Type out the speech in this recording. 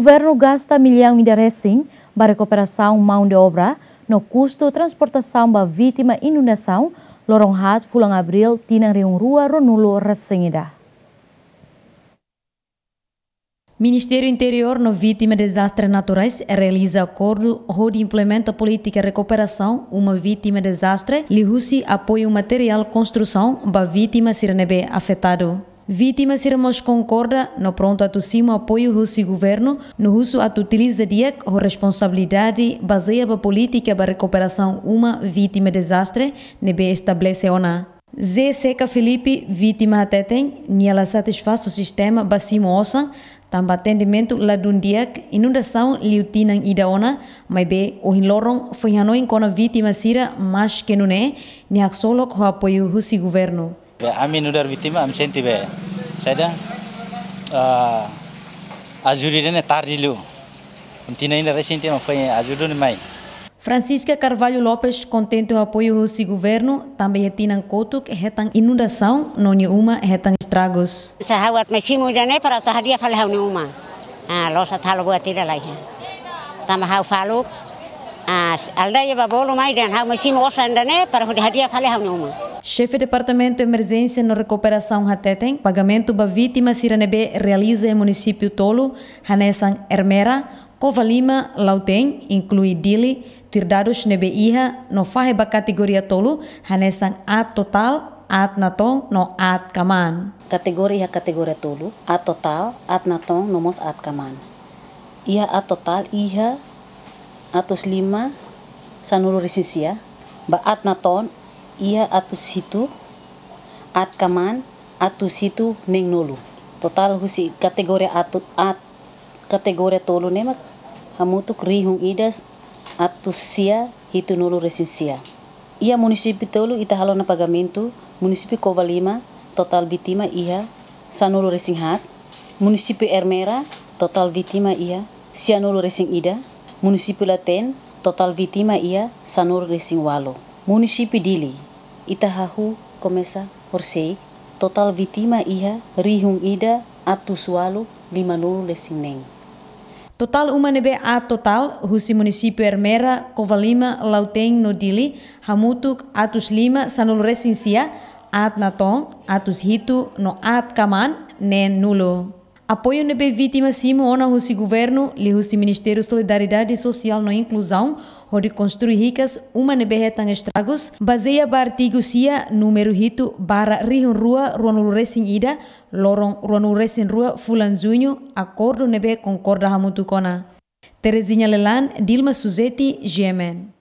governo gasta milhão de recém para recuperação mão de obra no custo transportação da vítima inundação Loronhat Fulan Abril Tinang Riung Rua Ronulo Resenida. Ministério Interior no Vítima de Desastres Naturais realiza acordo onde implementa política de recuperação uma vítima de desastre e Rússia apoia o material construção para vítima sirenebe afetado. Vítima Sirmos concorda no pronto atucimo apoio russo governo no russo atutiliza diak a responsabilidade baseia na política para recuperação uma vítima desastre nebe estabelece ona. Zé Seca Felipe, vítima até tem, nela satisfaz o sistema Bassimo Ossa, tamba atendimento ladundiak, inundação liutinan ona, mas be o hinloron foi hanoi a vítima sira, mas que não é, nem solo com apoio russo governo. Amin udar vitima am senti be. Sada uh, ajuri dene tardilu. Contina ainda recente não foi ajudo mai. Francisca Carvalho Lopes, contente o apoio do governo, também é retinam coto que é retam inundação, não nenhuma é retam é estragos. Sahawat me singo já né para tahar dia falhau nenhuma. Ah, losa talo boa tira lá. Tambah falu. Ah, aldeia babolo mai dan hau me singo osa ainda né para tahar dia falhau nenhuma. Chefe Departamento Emergência na Recuperação Ratetem, pagamento para vítimas Siranebe realiza em município Tolo, Hanessan Hermera, Cova Lima, Lauten, inclui Dili, Tirdados Nebe Iha, no Faheba categoria Tolo, Hanessan A Total, at natong no at kaman. Kategori Ha kategori tulu, at total, at natong nomos at kaman. Ia at total iha atus lima sanulu resisia, ba at naton ia atu situ at kaman atu situ neng nolu total husi kategori atu at kategori tolu nemak hamutuk rihung ida atu sia hitu nolu resinsia ia munisipi tolu ita halona pagamento munisipi kovalima total bitima ia resing hat munisipi ermera total bitima ia sianolu resing ida munisipi laten total vitima ia sanolu resing walo munisipi dili itahahu Komesa, horsei total vitima iha rihung ida atu sualu lima nulu lesineng. Total umanebe a total husi município Ermera kovalima Lauteng, Nodili, Hamutuk, atus lima sanul resinsia, at natong atus hitu, no at kaman, nen nulu. Apoio nebe vítima simo ona husi governo, li husi Ministério Solidariedade Social na Inclusão, onde construir ricas, uma nebe retan estragos, baseia bar artigo sia, número rito, barra rihun rua, ruanul resin ida, loron ruanul resin rua, fulanzunho, acordo nebe concorda hamutukona. Terezinha Lelan, Dilma Suzeti, Gemen.